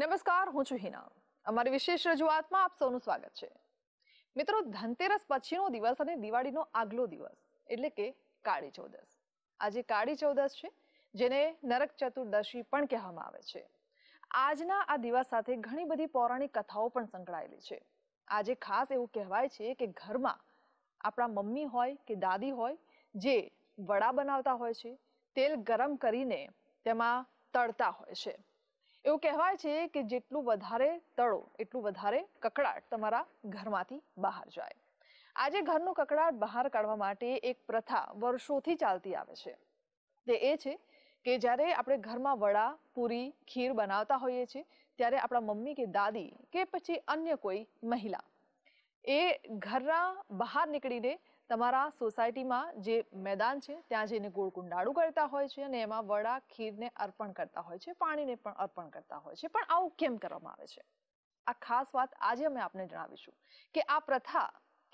નમસ્કાર હું છું હિના અમારી વિશેષ રજૂઆતમાં આપ સૌનું સ્વાગત છે મિત્રો ધનતેરસ પછીનો દિવસ અને દિવાળીનો આગલો દિવસ એટલે કે કાળી ચૌદસ આજે કાળી ચૌદસ છે જેને નરક ચતુર્દશી પણ કહેવામાં આવે છે આજના આ દિવસ સાથે ઘણી બધી પૌરાણિક કથાઓ પણ સંકળાયેલી છે આજે ખાસ એવું કહેવાય છે કે ઘરમાં આપણા મમ્મી હોય કે દાદી હોય જે વડા બનાવતા હોય છે તેલ ગરમ કરીને તેમાં તળતા હોય છે એવું કહેવાય છે કે જેટલું વધારે તળો એટલું વધારે કકડાટ તમારા ઘરમાંથી બહાર જાય આજે ઘરનો કકડાટ બહાર કાઢવા માટે એક પ્રથા વર્ષોથી ચાલતી આવે છે તે એ છે કે જ્યારે આપણે ઘરમાં વડા પૂરી ખીર બનાવતા હોઈએ છીએ ત્યારે આપણા મમ્મી કે દાદી કે પછી અન્ય કોઈ મહિલા એ ઘરના બહાર નીકળીને તમારા સોસાયટીમાં જે મેદાન છે ત્યાં જઈને ગોળ કુંડાળું કરતા હોય છે અને એમાં વડા ખીરને અર્પણ કરતા હોય છે પાણીને પણ અર્પણ કરતા હોય છે પણ આવું કેમ કરવામાં આવે છે આ ખાસ વાત આજે અમે આપને જણાવીશું કે આ પ્રથા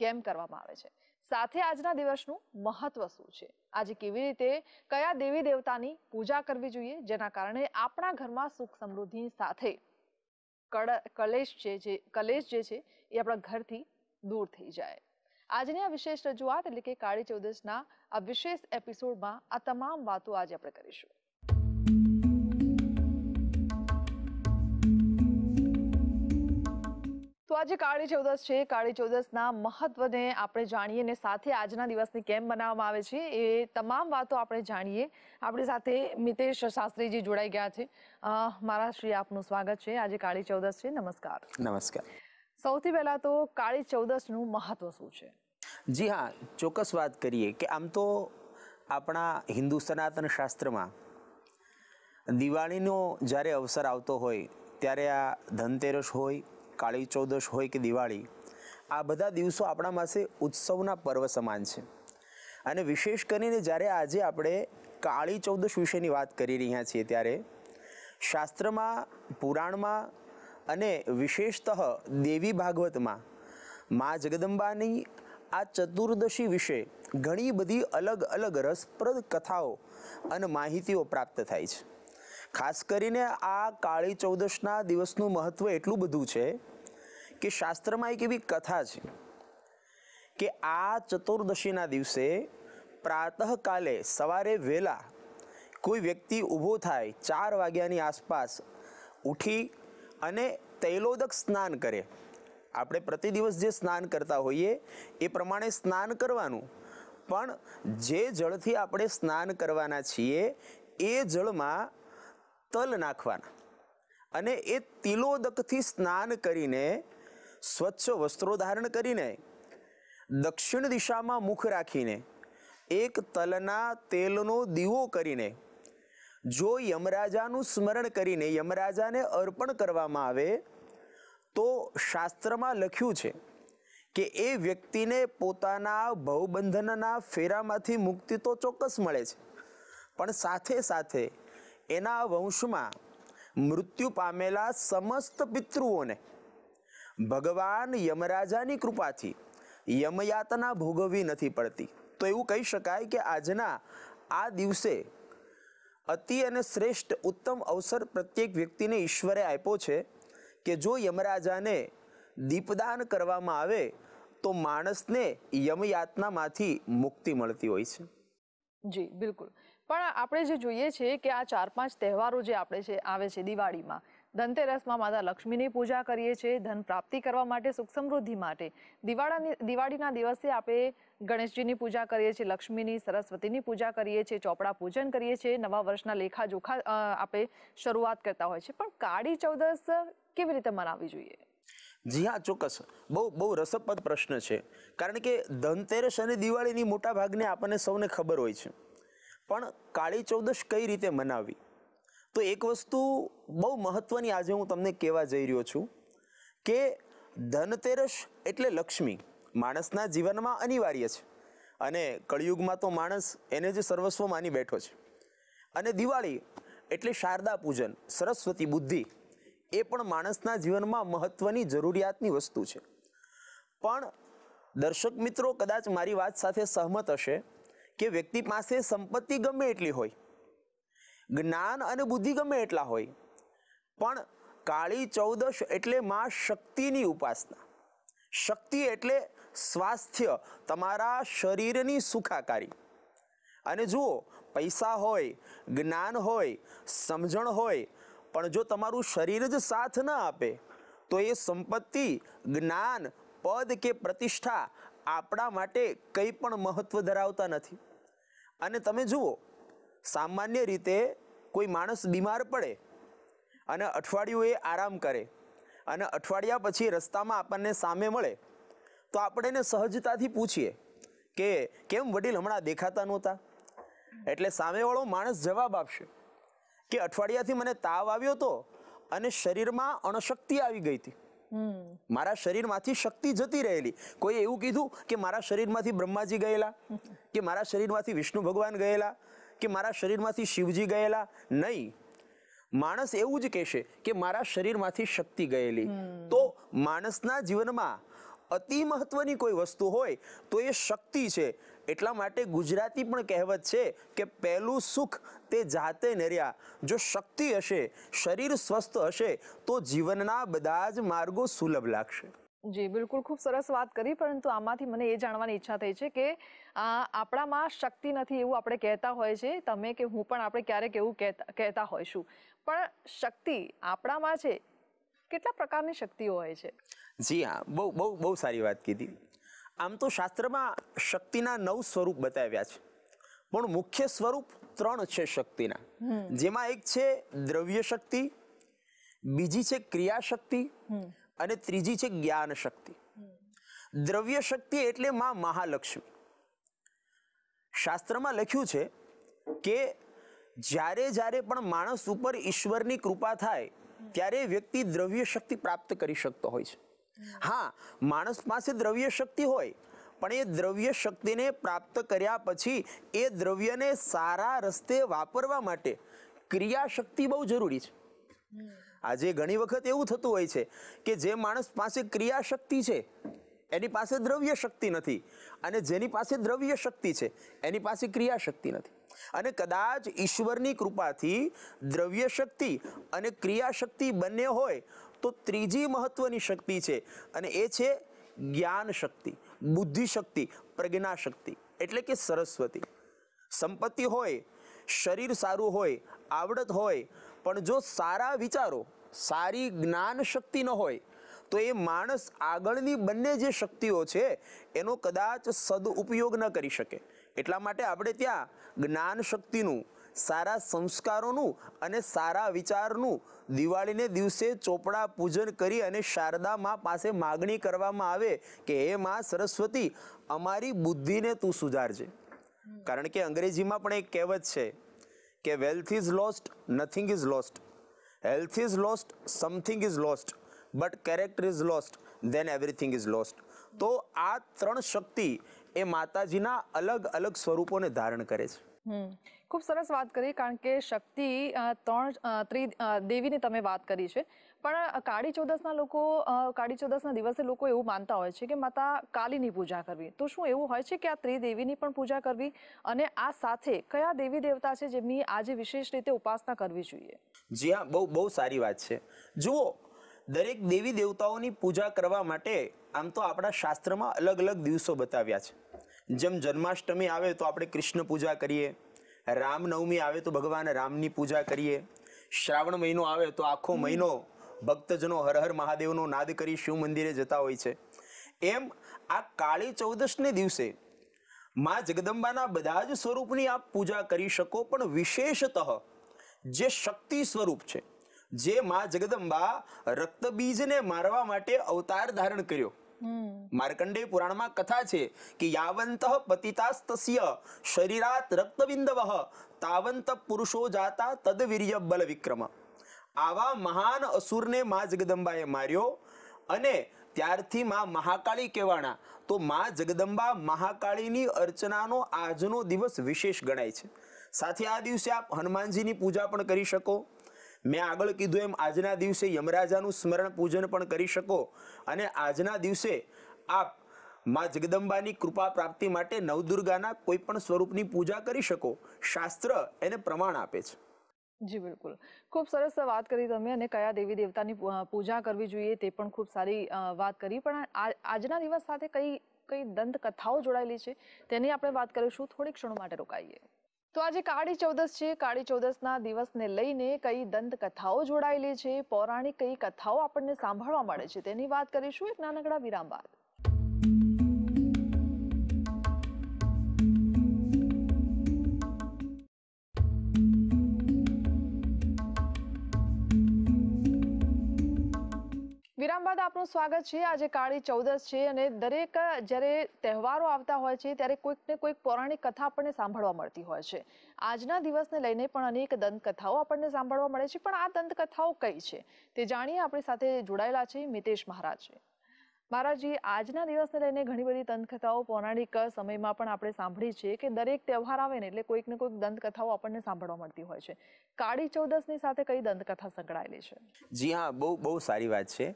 કેમ કરવામાં આવે છે સાથે આજના દિવસનું મહત્વ શું છે આજે કેવી રીતે કયા દેવી દેવતાની પૂજા કરવી જોઈએ જેના કારણે આપણા ઘરમાં સુખ સમૃદ્ધિ સાથે કલેશ છે જે કલેશ જે છે એ આપણા ઘરથી દૂર થઈ જાય આજની આ વિશેષ રજૂઆત એટલે કે કાળી ચૌદસના આ વિશેષ એપિસોડમાં આ તમામ વાતો આજે આપણે કરીશું તો આજે કાળી ચૌદસ છે કાળી ચૌદસના મહત્વને આપણે જાણીએ અને સાથે આજના દિવસની કેમ બનાવવામાં આવે છે એ તમામ વાતો આપણે જાણીએ આપણી સાથે મિતેશ શાસ્ત્રીજી જોડાઈ ગયા છે મારા શ્રી આપનું સ્વાગત છે આજે કાળી ચૌદસ છે નમસ્કાર નમસ્કાર સૌથી પહેલાં તો કાળી ચૌદસનું મહત્વ શું છે જી હા ચોક્કસ વાત કરીએ કે આમ તો આપણા હિન્દુ સનાતન શાસ્ત્રમાં દિવાળીનો જ્યારે અવસર આવતો હોય ત્યારે આ ધનતેરસ હોય કાળી ચૌદશ હોય કે દિવાળી આ બધા દિવસો આપણા પાસે ઉત્સવના પર્વ સમાન છે અને વિશેષ કરીને જ્યારે આજે આપણે કાળી ચૌદશ વિશેની વાત કરી રહ્યા છીએ ત્યારે શાસ્ત્રમાં પુરાણમાં અને વિશેષતઃ દેવી ભાગવતમાં મા જગદંબાની આ ચતુર્દશી વિશે ઘણી બધી અલગ અલગ રસપ્રદ કથાઓ અને માહિતીઓ પ્રાપ્ત થાય છે ખાસ કરીને આ કાળી ચૌદશના દિવસનું મહત્ત્વ એટલું બધું છે કે શાસ્ત્રમાં એક એવી કથા છે કે આ ચતુર્દશીના દિવસે પ્રાતઃકાલે સવારે વહેલા કોઈ વ્યક્તિ ઊભો થાય ચાર વાગ્યાની આસપાસ ઉઠી અને તૈલોદક સ્નાન કરે આપણે પ્રતિ દિવસ જે સ્નાન કરતા હોઈએ એ પ્રમાણે સ્નાન કરવાનું પણ જે જળથી આપણે સ્નાન કરવાના છીએ એ જળમાં તલ નાખવાના અને એ તિલોદકથી સ્નાન કરીને સ્વચ્છ વસ્ત્રો ધારણ કરીને દક્ષિણ દિશામાં મુખ રાખીને એક તલના તેલનો દીવો કરીને જો યમરાજાનું સ્મરણ કરીને યમરાજાને અર્પણ કરવામાં આવે તો શાસ્ત્રમાં લખ્યું છે કે એ વ્યક્તિને પોતાના ભવબંધનના ફેરામાંથી મુક્તિ તો ચોક્કસ મળે છે પણ સાથે સાથે એના વંશમાં મૃત્યુ પામેલા સમસ્ત પિતૃઓને ભગવાન યમરાજાની કૃપાથી યમયાતના ભોગવવી નથી પડતી તો એવું કહી શકાય કે આજના આ દિવસે અતિ અને શ્રેષ્ઠ ઉત્તમ અવસર પ્રત્યેક વ્યક્તિને ઈશ્વરે આપ્યો છે કે જો યમરાજાને દીપદાન કરવામાં આવે તો માણસને યમયાતનામાંથી મુક્તિ મળતી હોય છે જી બિલકુલ પણ આપણે જે જોઈએ છે કે આ ચાર પાંચ તહેવારો જે આપણે છે આવે છે દિવાળીમાં ધનતેરસમાં માતા લક્ષ્મીની પૂજા કરીએ છીએ ધન પ્રાપ્તિ કરવા માટે સુખ સમૃદ્ધિ માટે દિવાળાની દિવાળીના દિવસે આપણે ગણેશજીની પૂજા કરીએ છીએ લક્ષ્મીની સરસ્વતીની પૂજા કરીએ છીએ ચોપડા પૂજન કરીએ છીએ નવા વર્ષના લેખા જોખા આપણે શરૂઆત કરતા હોય છે પણ કાળી ચૌદસ કેવી રીતે મનાવવી જોઈએ જી હા ચોક્કસ બહુ બહુ રસપ્રદ પ્રશ્ન છે કારણ કે ધનતેરસ અને દિવાળીની મોટા ભાગને આપણને સૌને ખબર હોય છે પણ કાળી ચૌદશ કઈ રીતે મનાવી તો એક વસ્તુ બહુ મહત્ત્વની આજે હું તમને કહેવા જઈ રહ્યો છું કે ધનતેરસ એટલે લક્ષ્મી માણસના જીવનમાં અનિવાર્ય છે અને કળિયુગમાં તો માણસ એને જ સર્વસ્વ માની બેઠો છે અને દિવાળી એટલે શારદા પૂજન સરસ્વતી બુદ્ધિ એ પણ માણસના જીવનમાં મહત્ત્વની જરૂરિયાતની વસ્તુ છે પણ દર્શક મિત્રો કદાચ મારી વાત સાથે સહમત હશે કે વ્યક્તિ પાસે સંપત્તિ ગમે એટલી હોય જ્ઞાન અને બુદ્ધિ ગમે એટલા હોય પણ કાળી ચૌદશ એટલે મા શક્તિની ઉપાસના શક્તિ એટલે સ્વાસ્થ્ય તમારા શરીરની સુખાકારી અને જુઓ પૈસા હોય જ્ઞાન હોય સમજણ હોય પણ જો તમારું શરીર જ સાથ ન આપે તો એ સંપત્તિ જ્ઞાન પદ કે પ્રતિષ્ઠા આપણા માટે કંઈ પણ મહત્ત્વ ધરાવતા નથી અને તમે જુઓ સામાન્ય રીતે કોઈ માણસ બીમાર પડે અને અઠવાડિયું એ આરામ કરે અને અઠવાડિયા પછી રસ્તામાં આપણને સામે મળે તો આપણે એને સહજતાથી પૂછીએ કે કેમ વડીલ હમણાં દેખાતા નહોતા એટલે સામેવાળો માણસ જવાબ આપશે કે અઠવાડિયાથી મને તાવ આવ્યો હતો અને શરીરમાં અણશક્તિ આવી ગઈ હતી મારા શરીરમાંથી શક્તિ જતી રહેલી કોઈ એવું કીધું કે મારા શરીરમાંથી બ્રહ્માજી ગયેલા કે મારા શરીરમાંથી વિષ્ણુ ભગવાન ગયેલા કે મારા શરીરમાંથી શિવજી ગયેલા નહીં માણસ એવું જ કહેશે કે મારા શરીરમાંથી શક્તિ ગયેલી તો માણસના જીવનમાં અતિ મહત્વની કોઈ વસ્તુ હોય તો એ શક્તિ છે એટલા માટે ગુજરાતી પણ કહેવત છે કે પહેલું સુખ તે જાતે નર્યા જો શક્તિ હશે શરીર સ્વસ્થ હશે તો જીવનના બધા જ માર્ગો સુલભ લાગશે જી બિલકુલ ખૂબ સરસ વાત કરી પરંતુ આમાંથી મને એ જાણવાની ઈચ્છા થઈ છે કે આ આપણામાં શક્તિ નથી એવું આપણે કહેતા હોય છે તમે કે હું પણ આપણે ક્યારેક એવું કહેતા હોઈશું પણ શક્તિ આપણામાં છે કેટલા પ્રકારની શક્તિઓ હોય છે જી હા બહુ બહુ બહુ સારી વાત કીધી આમ તો શાસ્ત્રમાં શક્તિના નવ સ્વરૂપ બતાવ્યા છે પણ મુખ્ય સ્વરૂપ ત્રણ છે શક્તિના જેમાં એક છે દ્રવ્ય શક્તિ બીજી છે ક્રિયા શક્તિ અને ત્રીજી છે જ્ઞાન શક્તિ દ્રવ્ય શક્તિ એટલે માં મહાલક્ષ્મી શાસ્ત્રમાં લખ્યું છે કે જ્યારે જ્યારે પણ માણસ ઉપર ઈશ્વરની કૃપા થાય ત્યારે વ્યક્તિ દ્રવ્ય શક્તિ પ્રાપ્ત કરી શકતો હોય છે હા માણસ પાસે દ્રવ્ય શક્તિ હોય પણ એ દ્રવ્ય શક્તિને પ્રાપ્ત કર્યા પછી એ દ્રવ્યને સારા રસ્તે વાપરવા માટે ક્રિયાશક્તિ બહુ જરૂરી છે આજે ઘણી વખત એવું થતું હોય છે કે જે માણસ પાસે ક્રિયાશક્તિ છે એની પાસે દ્રવ્ય શક્તિ નથી અને જેની પાસે દ્રવ્ય શક્તિ છે એની પાસે ક્રિયાશક્તિ નથી અને કદાચ ઈશ્વરની કૃપાથી દ્રવ્ય શક્તિ અને ક્રિયાશક્તિ બંને હોય તો ત્રીજી મહત્વની શક્તિ છે અને એ છે જ્ઞાન શક્તિ બુદ્ધિ શક્તિ પ્રજ્ઞા શક્તિ એટલે કે સરસ્વતી સંપત્તિ હોય શરીર સારું હોય આવડત હોય પણ જો સારા વિચારો સારી જ્ઞાન શક્તિ ન હોય તો એ માણસ આગળની બંને જે શક્તિઓ છે એનો કદાચ સદઉપયોગ ન કરી શકે એટલા માટે આપણે ત્યાં જ્ઞાન શક્તિનું સારા સંસ્કારોનું અને સારા વિચારનું દિવાળીને દિવસે ચોપડા પૂજન કરી અને શારદા માં પાસે માગણી કરવામાં આવે કે હે માં સરસ્વતી અમારી બુદ્ધિને તું સુધારજે કારણ કે અંગ્રેજીમાં પણ એક કહેવત છે કે wealth is lost nothing is lost health is lost something is lost but character is lost then everything is lost તો આ ત્રણ શક્તિ એ માતાજીના અલગ અલગ સ્વરૂપોને ધારણ કરે છે ખૂબ સરસ વાત કરી કારણ કે શક્તિ ત્રણ ત્રિ દેવીની તમે વાત કરી છે પણ કાળી ચૌદસના લોકો કાળી ચૌદસના દિવસે લોકો એવું માનતા હોય છે કે માતા કાલીની પૂજા કરવી તો શું એવું હોય છે કે આ ત્રિદેવીની પણ પૂજા કરવી અને આ સાથે કયા દેવી દેવતા છે જેમની આજે વિશેષ રીતે ઉપાસના કરવી જોઈએ જી હા બહુ બહુ સારી વાત છે જુઓ દરેક દેવી દેવતાઓની પૂજા કરવા માટે આમ તો આપણા શાસ્ત્રમાં અલગ અલગ દિવસો બતાવ્યા છે જેમ જન્માષ્ટમી આવે તો આપણે કૃષ્ણ પૂજા કરીએ રામનવમી આવે તો ભગવાન રામની પૂજા કરીએ શ્રાવણ મહિનો આવે તો આખો મહિનો ભક્તજનો હરહર મહાદેવનો નાદ કરી શિવ મંદિરે જતા હોય છે એમ આ કાળી ચૌદશને દિવસે માં જગદંબાના બધા જ સ્વરૂપની આપ પૂજા કરી શકો પણ વિશેષતઃ જે શક્તિ સ્વરૂપ છે જે માં જગદંબા રક્તબીજને મારવા માટે અવતાર ધારણ કર્યો માર્કંડે પુરાણમાં કથા છે કે યાવંત પતિતાસ્તસ્ય શરીરાત રક્તબિંદવ તાવંત પુરુષો જાતા તદ વીર્ય બલ વિક્રમ આવા મહાન અસુરને મા જગદંબાએ માર્યો અને ત્યારથી મા મહાકાળી કહેવાણા તો મા જગદંબા મહાકાળીની અર્ચનાનો આજનો દિવસ વિશેષ ગણાય છે સાથે આ દિવસે આપ હનુમાનજીની પૂજા પણ કરી શકો મેં આગળ કીધું એમ આજના દિવસે યમરાજાનું સ્મરણ પૂજન પણ કરી શકો અને આજના દિવસે આપ મા જગદંબાની કૃપા પ્રાપ્તિ માટે નવદુર્ગાના કોઈ પણ સ્વરૂપની પૂજા કરી શકો શાસ્ત્ર એને પ્રમાણ આપે છે જી બિલકુલ ખૂબ સરસ વાત કરી તમે અને કયા દેવી દેવતાની પૂજા કરવી જોઈએ તે પણ ખૂબ સારી વાત કરી પણ આજના દિવસ સાથે કઈ કઈ દંત કથાઓ જોડાયેલી છે તેની આપણે વાત કરીશું થોડી ક્ષણો માટે રોકાઈએ તો આજે કાળી ચૌદસ છે કાળી ચૌદસના દિવસને લઈને કઈ દંતકથાઓ જોડાયેલી છે પૌરાણિક કઈ કથાઓ આપણને સાંભળવા મળે છે તેની વાત કરીશું એક નાનકડા વિરામ બાદ પર આપનું સ્વાગત છે આજે કાળી ચૌદસ છે અને દરેક જ્યારે તહેવારો આવતા હોય છે ત્યારે કોઈકને કોઈક પૌરાણિક કથા આપણને સાંભળવા મળતી હોય છે આજના દિવસને લઈને પણ અનેક દંતકથાઓ આપણને સાંભળવા મળે છે પણ આ દંતકથાઓ કઈ છે તે જાણીએ આપણી સાથે જોડાયેલા છે મિતેશ મહારાજ મહારાજજી આજના દિવસને લઈને ઘણી બધી દંતકથાઓ પૌરાણિક સમયમાં પણ આપણે સાંભળી છે કે દરેક તહેવાર આવે ને એટલે કોઈક ને કોઈક દંતકથાઓ આપણને સાંભળવા મળતી હોય છે કાળી ચૌદસની સાથે કઈ દંતકથા સંકળાયેલી છે જી હા બહુ બહુ સારી વાત છે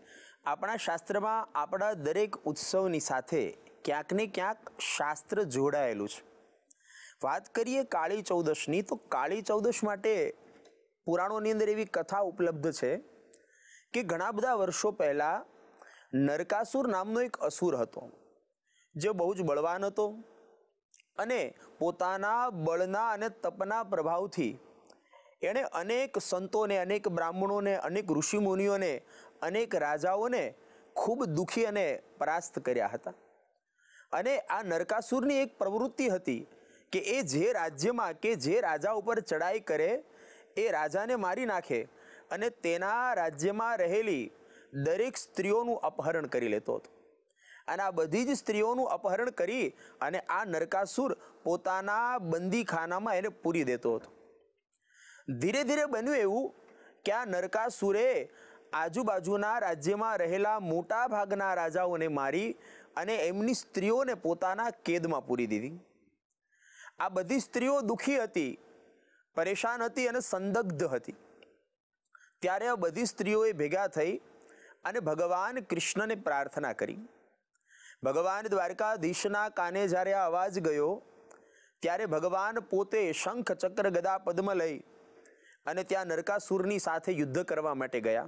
આપણા શાસ્ત્રમાં આપણા દરેક ઉત્સવની સાથે ક્યાંક ને ક્યાંક શાસ્ત્ર જોડાયેલું છે વાત કરીએ કાળી ચૌદશની તો કાળી ચૌદશ માટે પુરાણોની અંદર એવી કથા ઉપલબ્ધ છે કે ઘણા બધા વર્ષો પહેલાં નરકાસુર નામનો એક અસુર હતો જે બહુ જ બળવાન હતો અને પોતાના બળના અને તપના પ્રભાવથી એણે અનેક સંતોને અનેક બ્રાહ્મણોને અનેક ઋષિમુનિઓને અનેક રાજાઓને ખૂબ દુઃખી અને પરાસ્ત કર્યા હતા અને આ નરકાસુરની એક પ્રવૃત્તિ હતી કે એ જે રાજ્યમાં કે જે રાજા ઉપર ચડાઈ કરે એ રાજાને મારી નાખે અને તેના રાજ્યમાં રહેલી દરેક સ્ત્રીઓનું અપહરણ કરી લેતો હતો અને આ બધી જ સ્ત્રીઓનું અપહરણ કરી અને આ નરકાસુર પોતાના બંદીખાનામાં એને પૂરી દેતો હતો ધીરે ધીરે બન્યું એવું કે આ નરકાસુરે આજુબાજુના રાજ્યમાં રહેલા મોટા ભાગના રાજાઓને મારી અને એમની સ્ત્રીઓને પોતાના કેદમાં પૂરી દીધી આ બધી સ્ત્રીઓ દુઃખી હતી પરેશાન હતી અને સંદગ્ધ હતી ત્યારે આ બધી સ્ત્રીઓએ ભેગા થઈ અને ભગવાન કૃષ્ણને પ્રાર્થના કરી ભગવાન દ્વારકાધીશના કાને જ્યારે આ અવાજ ગયો ત્યારે ભગવાન પોતે શંખ ચક્ર ગદા પદ્મ લઈ અને ત્યાં નરકાસુરની સાથે યુદ્ધ કરવા માટે ગયા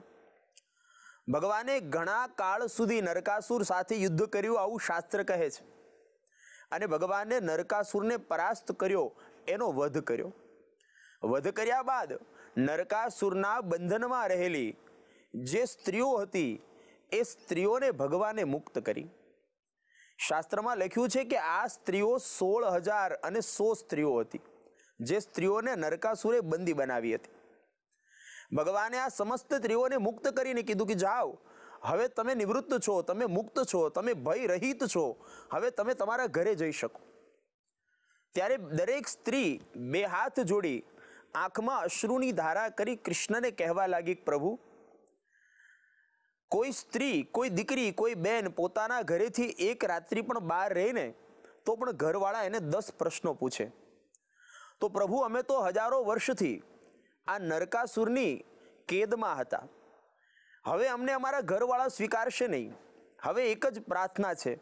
ભગવાને ઘણા કાળ સુધી નરકાસુર સાથે યુદ્ધ કર્યું આવું શાસ્ત્ર કહે છે અને ભગવાને નરકાસુરને પરાસ્ત કર્યો એનો વધ કર્યો વધ કર્યા બાદ નરકાસુરના બંધનમાં રહેલી જે સ્ત્રીઓ હતી એ સ્ત્રીઓને ભગવાને મુક્ત કરી શાસ્ત્રમાં લખ્યું છે કે આ સ્ત્રીઓ સોળ હજાર અને સો સ્ત્રીઓ હતી જે સ્ત્રીઓને નરકાસુરે બંદી બનાવી હતી ભગવાને આ સમસ્ત સ્ત્રીઓને મુક્ત કરીને કીધું કે જાઓ હવે તમે નિવૃત્ત છો તમે મુક્ત છો તમે ભય રહિત છો હવે તમે તમારા ઘરે જઈ શકો ત્યારે દરેક સ્ત્રી બે હાથ જોડી આંખમાં અશ્રુની ધારા કરી કૃષ્ણને કહેવા લાગી પ્રભુ કોઈ સ્ત્રી કોઈ દીકરી કોઈ બેન પોતાના ઘરેથી એક રાત્રિ પણ બહાર રહીને તો પણ ઘરવાળા એને દસ પ્રશ્નો પૂછે તો પ્રભુ અમે તો હજારો વર્ષથી આ નરકાસુરની કેદમાં હતા હવે અમને અમારા ઘરવાળા સ્વીકારશે નહીં હવે એક જ પ્રાર્થના છે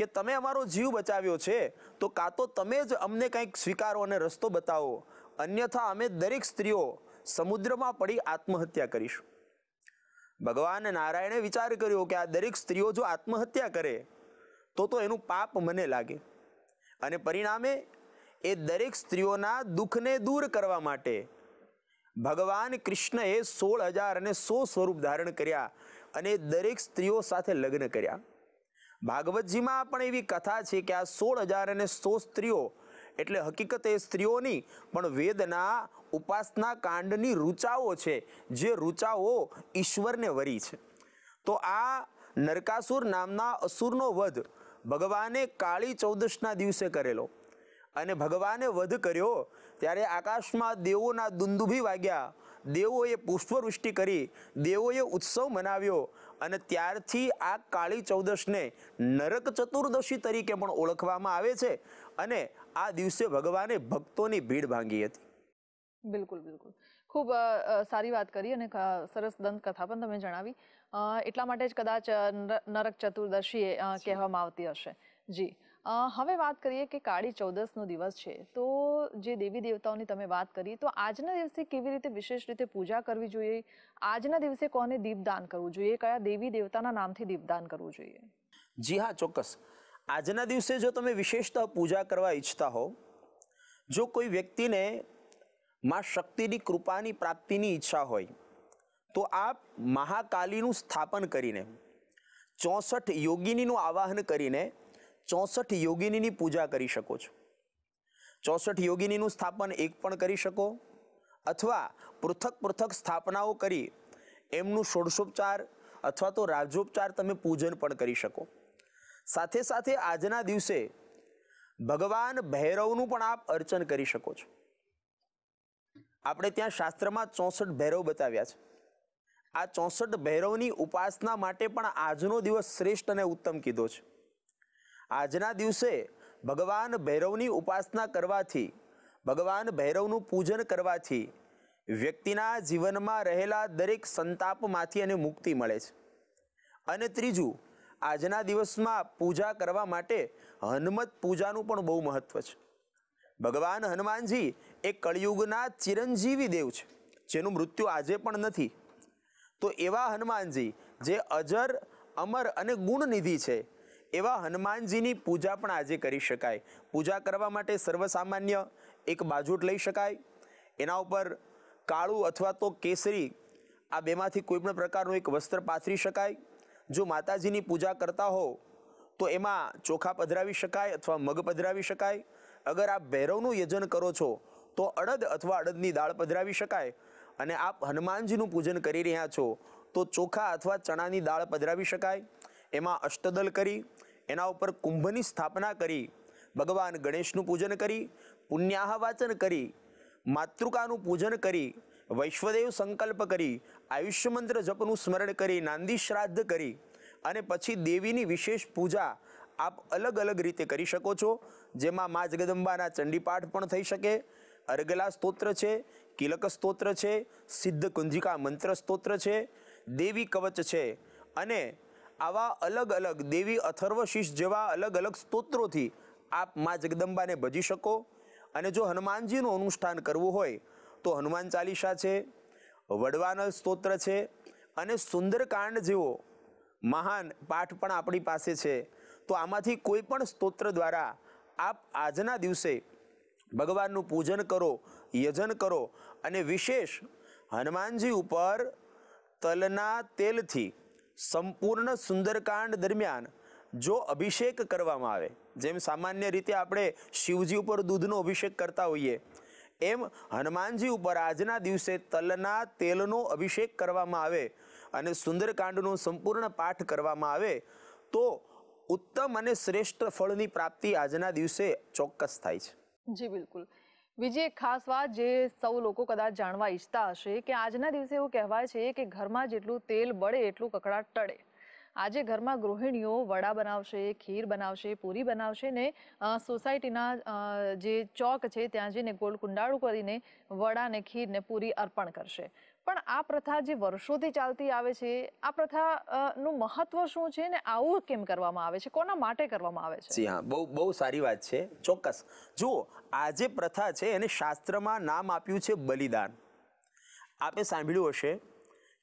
કે તમે અમારો જીવ બચાવ્યો છે તો કાં તો તમે જ અમને કંઈક સ્વીકારો અને રસ્તો બતાવો અન્યથા અમે દરેક સ્ત્રીઓ સમુદ્રમાં પડી આત્મહત્યા કરીશું ભગવાન નારાયણે વિચાર કર્યો કે આ દરેક સ્ત્રીઓ જો આત્મહત્યા કરે તો તો એનું પાપ મને લાગે અને પરિણામે એ દરેક સ્ત્રીઓના દુઃખને દૂર કરવા માટે ભગવાન કૃષ્ણએ સોળ હજાર અને સો સ્વરૂપ ધારણ કર્યા અને દરેક સ્ત્રીઓ સાથે લગ્ન કર્યા ભાગવતજીમાં પણ એવી કથા છે કે આ સોળ હજાર અને સો સ્ત્રીઓ એટલે હકીકત એ સ્ત્રીઓની પણ વેદના ઉપાસના કાંડની રૂચાઓ છે જે રૂચાઓ ઈશ્વરને વરી છે તો આ નરકાસુર નામના અસુરનો વધ ભગવાને કાળી ચૌદશના દિવસે કરેલો અને ભગવાને વધ કર્યો ત્યારે આકાશમાં દેવોના દુંદુભી વાગ્યા દેવોએ પુષ્પવૃષ્ટિ કરી દેવોએ ઉત્સવ મનાવ્યો અને ત્યારથી આ કાળી ચૌદશને નરક ચતુર્દશી તરીકે પણ ઓળખવામાં આવે છે અને આ દિવસે ભગવાને ભક્તોની ભીડ ભાંગી હતી બિલકુલ બિલકુલ ખૂબ સારી વાત કરી અને સરસ દંત કથા પણ તમે જણાવી એટલા માટે જ કદાચ નરક ચતુર્દશી કહેવામાં આવતી હશે જી હવે વાત કરીએ કે કાળી ચૌદસનો દિવસ છે તો જે દેવી દેવતાઓની તમે વાત કરી તો આજના દિવસે કેવી રીતે વિશેષ રીતે પૂજા કરવી જોઈએ આજના દિવસે કોને દીપદાન કરવું જોઈએ કયા દેવી દેવતાના નામથી દીપદાન કરવું જોઈએ જી હા ચોક્કસ આજના દિવસે જો તમે વિશેષતઃ પૂજા કરવા ઈચ્છતા હો જો કોઈ વ્યક્તિને માં શક્તિની કૃપાની પ્રાપ્તિની ઈચ્છા હોય તો આપ મહાકાલીનું સ્થાપન કરીને ચોસઠ યોગિનીનું આવાહન કરીને ચોસઠ યોગિનીની પૂજા કરી શકો છો ચોસઠ યોગિનીનું સ્થાપન એક પણ કરી શકો અથવા પૃથક પૃથક સ્થાપનાઓ કરી એમનું ષોડશોપચાર અથવા તો રાજોપચાર તમે પૂજન પણ કરી શકો સાથે સાથે આજના દિવસે ભગવાન ભૈરવનું પણ આપ અર્ચન કરી શકો છો આપણે ત્યાં શાસ્ત્રમાં ચોસઠ ભૈરવ બતાવ્યા છે આ ચોસઠ ભૈરવની ઉપાસના માટે પણ આજનો દિવસ શ્રેષ્ઠ અને ઉત્તમ કીધો છે આજના દિવસે ભગવાન ભૈરવની ઉપાસના કરવાથી ભગવાન ભૈરવનું પૂજન કરવાથી વ્યક્તિના જીવનમાં રહેલા દરેક સંતાપમાંથી એને મુક્તિ મળે છે અને ત્રીજું આજના દિવસમાં પૂજા કરવા માટે હનુમત પૂજાનું પણ બહુ મહત્ત્વ છે ભગવાન હનુમાનજી એ કળિયુગના ચિરંજીવી દેવ છે જેનું મૃત્યુ આજે પણ નથી તો એવા હનુમાનજી જે અજર અમર અને ગુણનિધિ છે એવા હનુમાનજીની પૂજા પણ આજે કરી શકાય પૂજા કરવા માટે સર્વસામાન્ય એક બાજુટ લઈ શકાય એના ઉપર કાળું અથવા તો કેસરી આ બેમાંથી કોઈપણ પ્રકારનું એક વસ્ત્ર પાથરી શકાય જો માતાજીની પૂજા કરતા હો તો એમાં ચોખા પધરાવી શકાય અથવા મગ પધરાવી શકાય અગર આપ ભૈરવનું યજન કરો છો તો અડદ અથવા અડદની દાળ પધરાવી શકાય અને આપ હનુમાનજીનું પૂજન કરી રહ્યા છો તો ચોખા અથવા ચણાની દાળ પધરાવી શકાય એમાં અષ્ટદલ કરી એના ઉપર કુંભની સ્થાપના કરી ભગવાન ગણેશનું પૂજન કરી પુણ્યાહ વાચન કરી માતૃકાનું પૂજન કરી વૈશ્વદેવ સંકલ્પ કરી આયુષ્ય મંત્ર જપનું સ્મરણ કરી નાંદી શ્રાદ્ધ કરી અને પછી દેવીની વિશેષ પૂજા આપ અલગ અલગ રીતે કરી શકો છો જેમાં મા જગદંબાના ચંડીપાઠ પણ થઈ શકે અર્ગલા સ્તોત્ર છે કિલક સ્તોત્ર છે સિદ્ધ કુંજિકા મંત્ર સ્તોત્ર છે દેવી કવચ છે અને આવા અલગ અલગ દેવી અથર્વશીષ જેવા અલગ અલગ સ્તોત્રોથી આપ મા જગદંબાને ભજી શકો અને જો હનુમાનજીનું અનુષ્ઠાન કરવું હોય તો હનુમાન ચાલીસા છે વડવાનલ સ્તોત્ર છે અને સુંદરકાંડ જેવો મહાન પાઠ પણ આપણી પાસે છે તો આમાંથી કોઈ પણ સ્તોત્ર દ્વારા આપ આજના દિવસે ભગવાનનું પૂજન કરો યજન કરો અને વિશેષ હનુમાનજી ઉપર તલના તેલથી સંપૂર્ણ સુંદરકાંડ દરમિયાન જો અભિષેક કરવામાં આવે જેમ સામાન્ય રીતે આપણે શિવજી ઉપર દૂધનો અભિષેક કરતા હોઈએ એમ હનુમાનજી ઉપર આજના દિવસે તલના તેલનો અભિષેક કરવામાં આવે અને સુંદરકાંડનો સંપૂર્ણ પાઠ કરવામાં આવે તો ઉત્તમ અને શ્રેષ્ઠ ફળની પ્રાપ્તિ આજના દિવસે ચોક્કસ થાય છે જી બિલકુલ બીજી એક ખાસ વાત જે સૌ લોકો કદાચ જાણવા ઈચ્છતા હશે કે આજના દિવસે એવું કહેવાય છે કે ઘરમાં જેટલું તેલ બળે એટલું કકડાટ ટળે આજે ઘરમાં ગૃહિણીઓ વડા બનાવશે ખીર બનાવશે પૂરી બનાવશે ને સોસાયટીના જે ચોક છે ત્યાં જઈને ગોળ કુંડાળું કરીને વડા ને ખીર ને પૂરી અર્પણ કરશે પણ આ પ્રથા જે વર્ષોથી ચાલતી આવે છે આ પ્રથા નું મહત્વ શું છે ને આવું કેમ કરવામાં આવે છે કોના માટે કરવામાં આવે છે હા બહુ બહુ સારી વાત છે ચોક્કસ જુઓ આ જે પ્રથા છે એને શાસ્ત્રમાં નામ આપ્યું છે બલિદાન આપે સાંભળ્યું હશે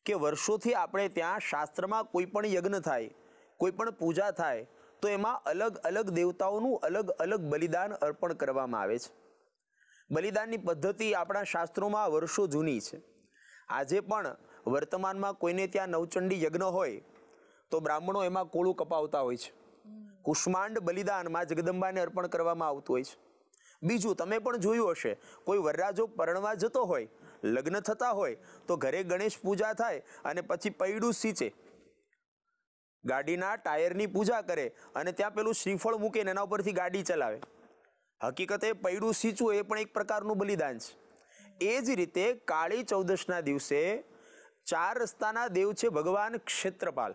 કે વર્ષોથી આપણે ત્યાં શાસ્ત્રમાં કોઈ પણ યજ્ઞ થાય કોઈ પણ પૂજા થાય તો એમાં અલગ અલગ દેવતાઓનું અલગ અલગ બલિદાન અર્પણ કરવામાં આવે છે બલિદાનની પદ્ધતિ આપણા શાસ્ત્રોમાં વર્ષો જૂની છે આજે પણ વર્તમાનમાં કોઈને ત્યાં નવચંડી યજ્ઞ હોય તો બ્રાહ્મણો એમાં કોળું કપાવતા હોય છે કુષ્માંડ બલિદાનમાં જગદંબાને અર્પણ કરવામાં આવતું હોય છે બીજું તમે પણ જોયું હશે કોઈ વરરાજો પરણવા જતો હોય લગ્ન થતા હોય તો ઘરે ગણેશ પૂજા થાય અને પછી પૈડું સીંચે ગાડીના ટાયરની પૂજા કરે અને ત્યાં પેલું શ્રીફળ મૂકે એના ઉપરથી ગાડી ચલાવે હકીકતે પૈડું સીંચવું એ પણ એક પ્રકારનું બલિદાન છે એ જ રીતે કાળી ચૌદશના દિવસે ચાર રસ્તાના દેવ છે ભગવાન ક્ષેત્રપાલ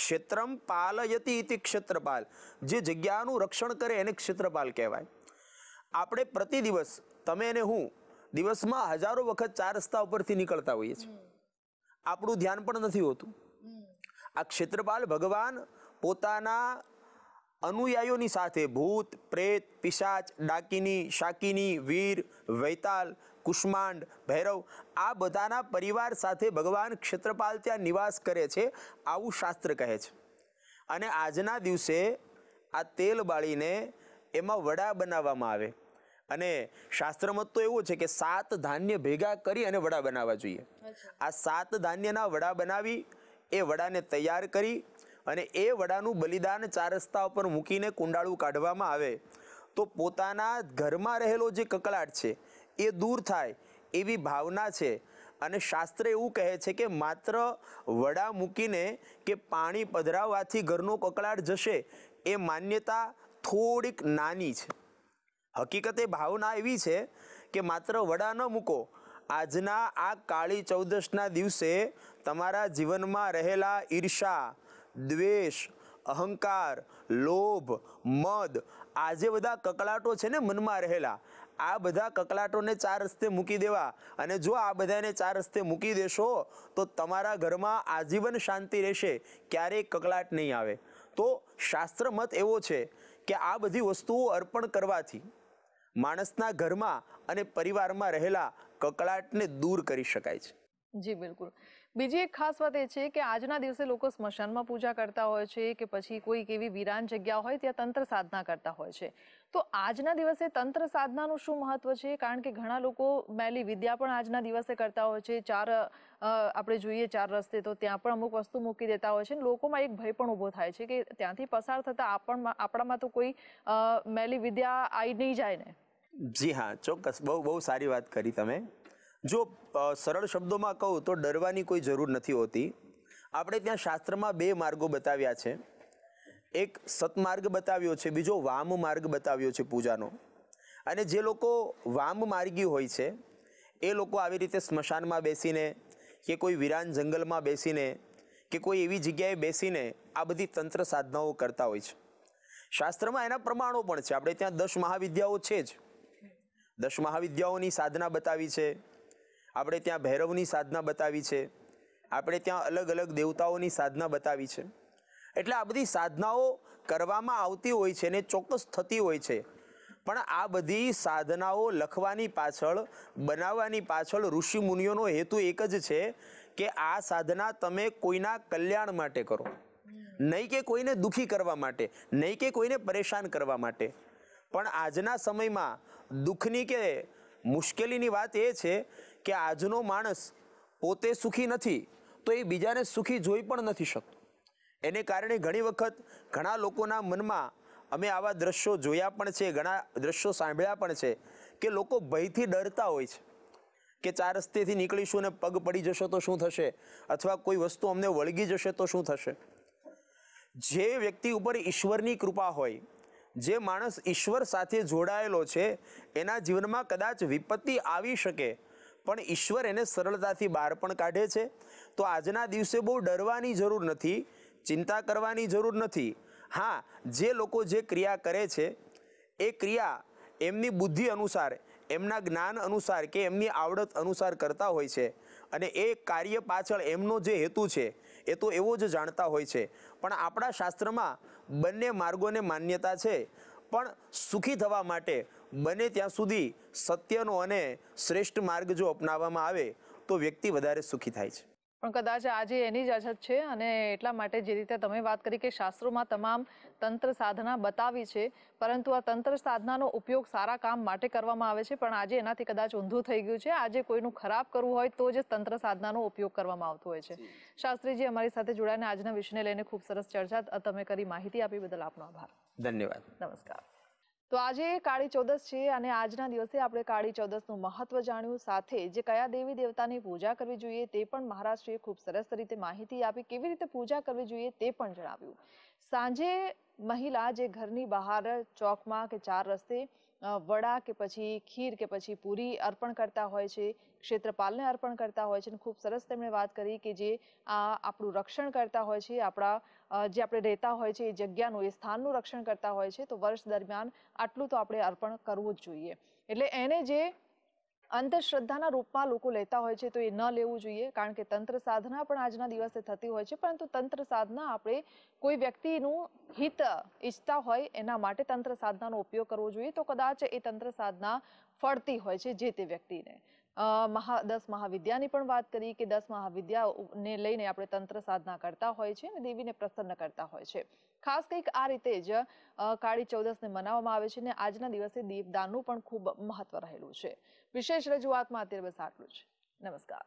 ક્ષેત્રમ પાલયતી ઇતિ ક્ષેત્રપાલ જે જગ્યાનું રક્ષણ કરે એને ક્ષેત્રપાલ કહેવાય આપણે પ્રતિ દિવસ તમે અને હું દિવસમાં હજારો વખત ચાર રસ્તા ઉપરથી નીકળતા હોઈએ છીએ આપણું ધ્યાન પણ નથી હોતું આ ક્ષેત્રપાલ ભગવાન પોતાના અનુયાયીઓની સાથે ભૂત પ્રેત પિશાચ ડાકીની શાકીની વીર વૈતાલ કુષ્માંડ ભૈરવ આ બધાના પરિવાર સાથે ભગવાન ક્ષેત્રપાલ ત્યાં નિવાસ કરે છે આવું શાસ્ત્ર કહે છે અને આજના દિવસે આ તેલ બાળીને એમાં વડા બનાવવામાં આવે અને શાસ્ત્રમત તો એવું છે કે સાત ધાન્ય ભેગા કરી અને વડા બનાવવા જોઈએ આ સાત ધાન્યના વડા બનાવી એ વડાને તૈયાર કરી અને એ વડાનું બલિદાન ચાર રસ્તા ઉપર મૂકીને કુંડાળું કાઢવામાં આવે તો પોતાના ઘરમાં રહેલો જે કકળાટ છે એ દૂર થાય એવી ભાવના છે અને શાસ્ત્ર એવું કહે છે કે માત્ર વડા મૂકીને કે પાણી પધરાવવાથી ઘરનો કકળાટ જશે એ માન્યતા થોડીક નાની છે હકીકતે ભાવના એવી છે કે માત્ર વડા ન મૂકો આજના આ કાળી ચૌદશના દિવસે તમારા જીવનમાં રહેલા ઈર્ષા દ્વેષ અહંકાર લોભ મદ આ જે બધા કકળાટો છે ને મનમાં રહેલા આ બધા કકલાટોને ચાર રસ્તે મૂકી દેવા અને જો આ બધાને ચાર રસ્તે મૂકી દેશો તો તમારા ઘરમાં આજીવન શાંતિ રહેશે ક્યારેય કકલાટ નહીં આવે તો શાસ્ત્ર મત એવો છે કે આ બધી વસ્તુઓ અર્પણ કરવાથી માણસના ઘરમાં અને પરિવારમાં રહેલા કકળાટને દૂર કરી શકાય છે જી બિલકુલ બીજી એક ખાસ વાત એ છે કે આજના દિવસે લોકો સ્મશાનમાં પૂજા કરતા હોય છે કે પછી કોઈ એવી વિરાન જગ્યા હોય ત્યાં તંત્ર સાધના કરતા હોય છે તો આજના દિવસે તંત્ર સાધનાનું શું મહત્વ છે કારણ કે ઘણા લોકો મેલી વિદ્યા પણ આજના દિવસે કરતા હોય છે ચાર આપણે જોઈએ ચાર રસ્તે તો ત્યાં પણ અમુક વસ્તુ મૂકી દેતા હોય છે લોકોમાં એક ભય પણ ઊભો થાય છે કે ત્યાંથી પસાર થતાં આપણ આપણામાં તો કોઈ મેલી વિદ્યા આવી નહીં જાય ને જી હા ચોક્કસ બહુ બહુ સારી વાત કરી તમે જો સરળ શબ્દોમાં કહું તો ડરવાની કોઈ જરૂર નથી હોતી આપણે ત્યાં શાસ્ત્રમાં બે માર્ગો બતાવ્યા છે એક સતમાર્ગ બતાવ્યો છે બીજો વામ માર્ગ બતાવ્યો છે પૂજાનો અને જે લોકો વામ માર્ગી હોય છે એ લોકો આવી રીતે સ્મશાનમાં બેસીને કે કોઈ વિરાન જંગલમાં બેસીને કે કોઈ એવી જગ્યાએ બેસીને આ બધી તંત્ર સાધનાઓ કરતા હોય છે શાસ્ત્રમાં એના પ્રમાણો પણ છે આપણે ત્યાં દસ મહાવિદ્યાઓ છે જ દસ મહાવિદ્યાઓની સાધના બતાવી છે આપણે ત્યાં ભૈરવની સાધના બતાવી છે આપણે ત્યાં અલગ અલગ દેવતાઓની સાધના બતાવી છે એટલે આ બધી સાધનાઓ કરવામાં આવતી હોય છે ને ચોક્કસ થતી હોય છે પણ આ બધી સાધનાઓ લખવાની પાછળ બનાવવાની પાછળ ઋષિ મુનિઓનો હેતુ એક જ છે કે આ સાધના તમે કોઈના કલ્યાણ માટે કરો નહીં કે કોઈને દુખી કરવા માટે નહીં કે કોઈને પરેશાન કરવા માટે પણ આજના સમયમાં દુઃખની કે મુશ્કેલીની વાત એ છે કે આજનો માણસ પોતે સુખી નથી તો એ બીજાને સુખી જોઈ પણ નથી શકતો એને કારણે ઘણી વખત ઘણા લોકોના મનમાં અમે આવા દ્રશ્યો જોયા પણ છે ઘણા દ્રશ્યો સાંભળ્યા પણ છે કે લોકો ભયથી ડરતા હોય છે કે ચાર રસ્તેથી નીકળીશું ને પગ પડી જશે તો શું થશે અથવા કોઈ વસ્તુ અમને વળગી જશે તો શું થશે જે વ્યક્તિ ઉપર ઈશ્વરની કૃપા હોય જે માણસ ઈશ્વર સાથે જોડાયેલો છે એના જીવનમાં કદાચ વિપત્તિ આવી શકે પણ ઈશ્વર એને સરળતાથી બહાર પણ કાઢે છે તો આજના દિવસે બહુ ડરવાની જરૂર નથી ચિંતા કરવાની જરૂર નથી હા જે લોકો જે ક્રિયા કરે છે એ ક્રિયા એમની બુદ્ધિ અનુસાર એમના જ્ઞાન અનુસાર કે એમની આવડત અનુસાર કરતા હોય છે અને એ કાર્ય પાછળ એમનો જે હેતુ છે એ તો એવો જ જાણતા હોય છે પણ આપણા શાસ્ત્રમાં બંને માર્ગોને માન્યતા છે પણ સુખી થવા માટે બને ત્યાં સુધી સત્યનો અને શ્રેષ્ઠ માર્ગ જો અપનાવવામાં આવે તો વ્યક્તિ વધારે સુખી થાય છે પણ કદાચ આજે એની જ અછત છે અને એટલા માટે જે રીતે તમે વાત કરી કે શાસ્ત્રોમાં તમામ તંત્ર સાધના બતાવી છે પરંતુ આ તંત્ર સાધનાનો ઉપયોગ સારા કામ માટે કરવામાં આવે છે પણ આજે એનાથી કદાચ ઊંધું થઈ ગયું છે આજે કોઈનું ખરાબ કરવું હોય તો જ તંત્ર સાધનાનો ઉપયોગ કરવામાં આવતો હોય છે શાસ્ત્રીજી અમારી સાથે જોડાઈને આજના વિષયને લઈને ખૂબ સરસ ચર્ચા તમે કરી માહિતી આપી બદલ આપનો આભાર ધન્યવાદ નમસ્કાર તો આજે કાળી ચૌદસ છે અને આજના દિવસે આપણે કાળી ચૌદસનું મહત્વ જાણ્યું સાથે જે કયા દેવી દેવતાની પૂજા કરવી જોઈએ તે પણ મહારાષ્ટ્રીએ ખૂબ સરસ રીતે માહિતી આપી કેવી રીતે પૂજા કરવી જોઈએ તે પણ જણાવ્યું સાંજે મહિલા જે ઘરની બહાર ચોકમાં કે ચાર રસ્તે વડા કે પછી ખીર કે પછી પૂરી અર્પણ કરતા હોય છે ક્ષેત્રપાલને અર્પણ કરતા હોય છે અને ખૂબ સરસ તેમણે વાત કરી કે જે આ આપણું રક્ષણ કરતા હોય છે આપણા જે આપણે રહેતા હોય છે એ જગ્યાનું એ સ્થાનનું રક્ષણ કરતા હોય છે તો વર્ષ દરમિયાન આટલું તો આપણે અર્પણ કરવું જ જોઈએ એટલે એને જે અંધશ્રદ્ધાના રૂપમાં લોકો લેતા હોય છે તો એ ન લેવું જોઈએ કારણ કે તંત્ર સાધના પણ આજના દિવસે થતી હોય છે પરંતુ તંત્ર સાધના આપણે કોઈ વ્યક્તિનું હિત ઈચ્છતા હોય એના માટે તંત્ર સાધનાનો ઉપયોગ કરવો જોઈએ તો કદાચ એ તંત્ર સાધના ફળતી હોય છે જે તે વ્યક્તિને મહા દસ મહાવિદ્યાની પણ વાત કરી કે દસ મહાવિદ્યાને લઈને આપણે તંત્ર સાધના કરતા હોય છે અને દેવીને પ્રસન્ન કરતા હોય છે ખાસ કંઈક આ રીતે જ કાળી ચૌદસને મનાવવામાં આવે છે અને આજના દિવસે દીપદાનનું પણ ખૂબ મહત્વ રહેલું છે વિશેષ રજૂઆતમાં અત્યારે બસ આટલું જ નમસ્કાર